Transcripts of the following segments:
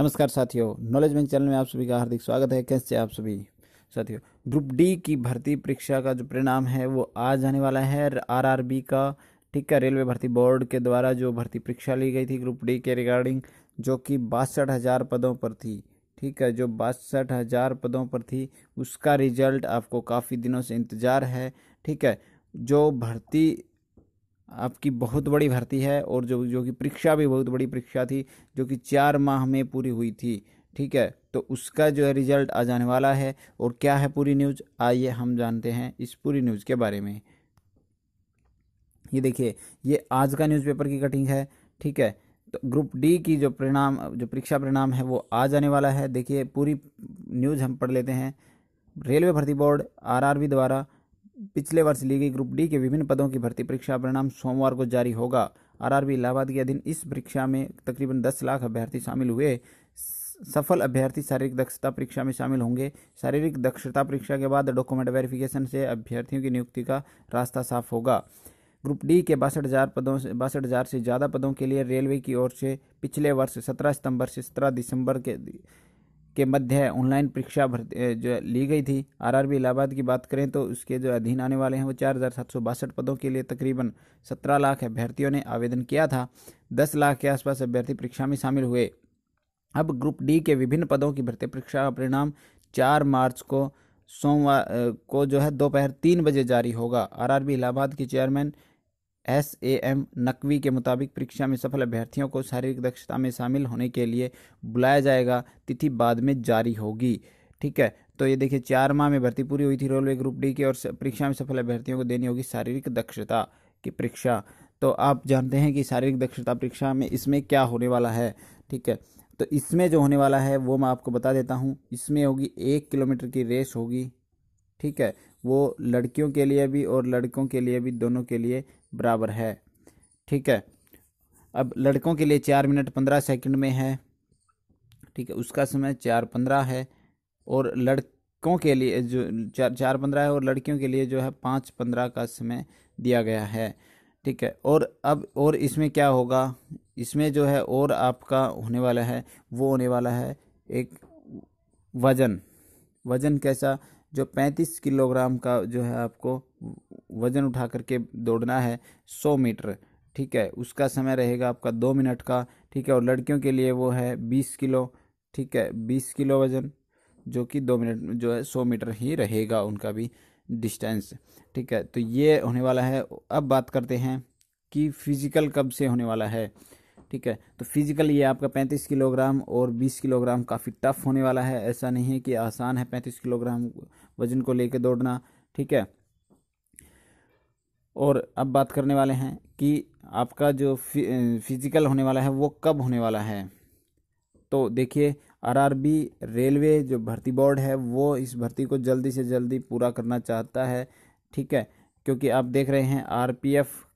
नमस्कार साथियों knowledge bank channel में आप सभी का हार्दिक स्वागत है कैसे आप सभी साथियों ग्रुप डी की भर्ती परीक्षा का जो परिणाम है वो आज आने वाला है आरआरबी का ठीक है रेलवे भर्ती बोर्ड के द्वारा जो भर्ती परीक्षा ली गई थी ग्रुप डी के रिगार्डिंग जो कि बासठ हज़ार पदों पर थी ठीक है जो बासठ हज़ार पदों पर थी उसका रिजल्ट आपको काफ़ी दिनों से इंतज़ार है ठीक है जो भर्ती आपकी बहुत बड़ी भर्ती है और जो जो कि परीक्षा भी बहुत बड़ी परीक्षा थी जो कि चार माह में पूरी हुई थी ठीक है तो उसका जो है रिजल्ट आ जाने वाला है और क्या है पूरी न्यूज़ आइए हम जानते हैं इस पूरी न्यूज़ के बारे में ये देखिए ये आज का न्यूज़पेपर की कटिंग है ठीक है तो ग्रुप डी की जो परिणाम जो परीक्षा परिणाम है वो आ जाने वाला है देखिए पूरी न्यूज़ हम पढ़ लेते हैं रेलवे भर्ती बोर्ड आरआरबी द्वारा पिछले वर्ष ली गई ग्रुप डी के विभिन्न पदों की भर्ती परीक्षा परिणाम सोमवार को जारी होगा आरआरबी इलाहाबाद के अधीन इस परीक्षा में तकरीबन 10 लाख अभ्यर्थी शामिल हुए सफल अभ्यर्थी शारीरिक दक्षता परीक्षा में शामिल होंगे शारीरिक दक्षता परीक्षा के बाद डॉक्यूमेंट वेरिफिकेशन से अभ्यर्थियों की नियुक्ति का रास्ता साफ होगा ग्रुप डी के बासठ हज़ार पदों से बासठ हज़ार से ज़्यादा पदों के लिए रेलवे की ओर से पिछले वर्ष सत्रह सितंबर से सत्रह दिसंबर के के मध्य ऑनलाइन परीक्षा जो ली गई थी आरआरबी इलाहाबाद की बात करें तो उसके जो अधीन आने वाले हैं वो चार हज़ार सात सौ बासठ पदों के लिए तकरीबन सत्रह लाख अभ्यर्थियों ने आवेदन किया था दस लाख के आसपास अभ्यर्थी परीक्षा में शामिल हुए अब ग्रुप डी के विभिन्न पदों की भर्ती परीक्षा का परिणाम चार मार्च को सोमवार को जो है दोपहर तीन बजे जारी होगा आर इलाहाबाद के chairman S A M Naqvi के मुताबिक परीक्षा में सफल अभ्यर्थियों को शारीरिक दक्षता में शामिल होने के लिए बुलाया जाएगा तिथि बाद में जारी होगी ठीक है तो ये देखिए चार माह में भर्ती पूरी हुई थी रेलवे ग्रुप डी की और परीक्षा में सफल अभ्यर्थियों को देनी होगी शारीरिक दक्षता की परीक्षा तो आप जानते हैं कि शारीरिक दक्षता परीक्षा में इसमें क्या होने वाला है ठीक है तो इसमें जो होने वाला है वो मैं आपको बता देता हूँ इसमें होगी एक किलोमीटर की रेस होगी ठीक है वो लड़कियों के लिए भी और लड़कों के लिए भी दोनों के लिए बराबर है ठीक है अब लड़कों के लिए चार मिनट पंद्रह सेकंड में है ठीक है उसका समय चार पंद्रह है और लड़कों के लिए जो चार चार पंद्रह है और लड़कियों के लिए जो है पाँच पंद्रह का समय दिया गया है ठीक है और अब और इसमें क्या होगा इसमें जो है और आपका होने वाला है वो होने वाला है एक वज़न वज़न कैसा जो पैंतीस किलोग्राम का जो है आपको वज़न उठा करके दौड़ना है सौ मीटर ठीक है उसका समय रहेगा आपका दो मिनट का ठीक है और लड़कियों के लिए वो है बीस किलो ठीक है बीस किलो वज़न जो कि दो मिनट जो है सौ मीटर ही रहेगा उनका भी डिस्टेंस ठीक है तो ये होने वाला है अब बात करते हैं कि फिज़िकल कब से होने वाला है ठीक है तो फिज़िकल ये आपका 35 किलोग्राम और 20 किलोग्राम काफ़ी टफ होने वाला है ऐसा नहीं है कि आसान है 35 किलोग्राम वज़न को लेकर दौड़ना ठीक है और अब बात करने वाले हैं कि आपका जो फिज़िकल होने वाला है वो कब होने वाला है तो देखिए आरआरबी रेलवे जो भर्ती बोर्ड है वो इस भर्ती को जल्दी से जल्दी पूरा करना चाहता है ठीक है क्योंकि आप देख रहे हैं आर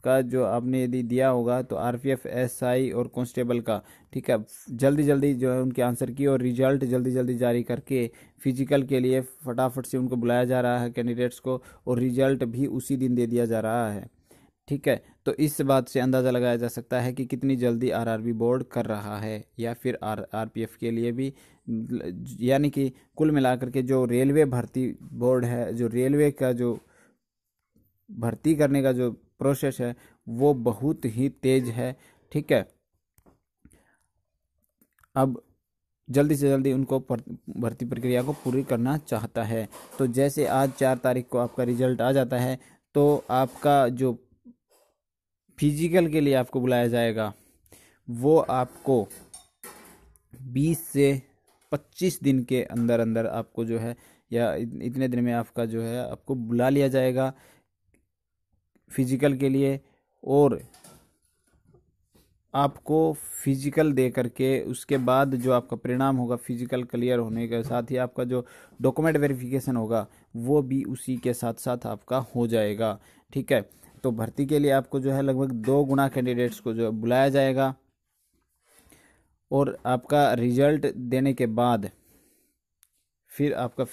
का जो आपने यदि दिया होगा तो आर पी और कॉन्स्टेबल का ठीक है जल्दी जल्दी जो है उनके आंसर की और रिजल्ट जल्दी जल्दी जारी करके फिजिकल के लिए फटाफट से उनको बुलाया जा रहा है कैंडिडेट्स को और रिजल्ट भी उसी दिन दे दिया जा रहा है ठीक है तो इस बात से अंदाज़ा लगाया जा सकता है कि कितनी जल्दी आर बोर्ड कर रहा है या फिर आर आरपीएफ के लिए भी यानी कि कुल मिलाकर के जो रेलवे भर्ती बोर्ड है जो रेलवे का जो भर्ती करने का जो प्रोसेस है वो बहुत ही तेज है ठीक है अब जल्दी से जल्दी उनको भर्ती प्रक्रिया को पूरी करना चाहता है तो जैसे आज चार तारीख को आपका रिजल्ट आ जाता है तो आपका जो फिजिकल के लिए आपको बुलाया जाएगा वो आपको 20 से 25 दिन के अंदर अंदर आपको जो है या इतने दिन में आपका जो है आपको बुला लिया जाएगा फिज़िकल के लिए और आपको फिज़िकल दे करके उसके बाद जो आपका परिणाम होगा फिज़िकल क्लियर होने के साथ ही आपका जो डॉक्यूमेंट वेरिफिकेशन होगा वो भी उसी के साथ साथ आपका हो जाएगा ठीक है तो भर्ती के लिए आपको जो है लगभग दो गुना कैंडिडेट्स को जो बुलाया जाएगा और आपका रिजल्ट देने के बाद फिर आपका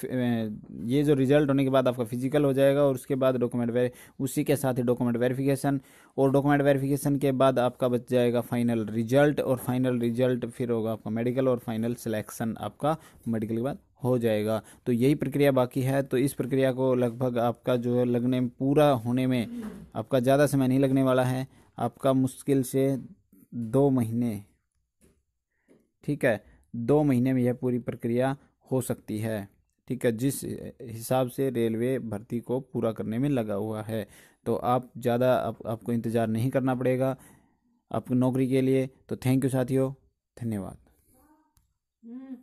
ये जो रिजल्ट होने के बाद आपका फिजिकल हो जाएगा और उसके बाद डॉक्यूमेंट वेरी उसी के साथ ही डॉक्यूमेंट वेरिफिकेशन और डॉक्यूमेंट वेरिफिकेशन के बाद आपका बच जाएगा फाइनल रिजल्ट और फाइनल रिजल्ट फिर होगा आपका मेडिकल और फाइनल सिलेक्शन आपका मेडिकल के बाद हो जाएगा तो यही प्रक्रिया बाकी है तो इस प्रक्रिया को लगभग आपका जो है लगने पूरा होने में आपका ज़्यादा समय नहीं लगने वाला है आपका मुश्किल से दो महीने ठीक है दो महीने में यह पूरी प्रक्रिया हो सकती है ठीक है जिस हिसाब से रेलवे भर्ती को पूरा करने में लगा हुआ है तो आप ज़्यादा आप, आपको इंतज़ार नहीं करना पड़ेगा आपकी नौकरी के लिए तो थैंक यू साथियों धन्यवाद हम्म।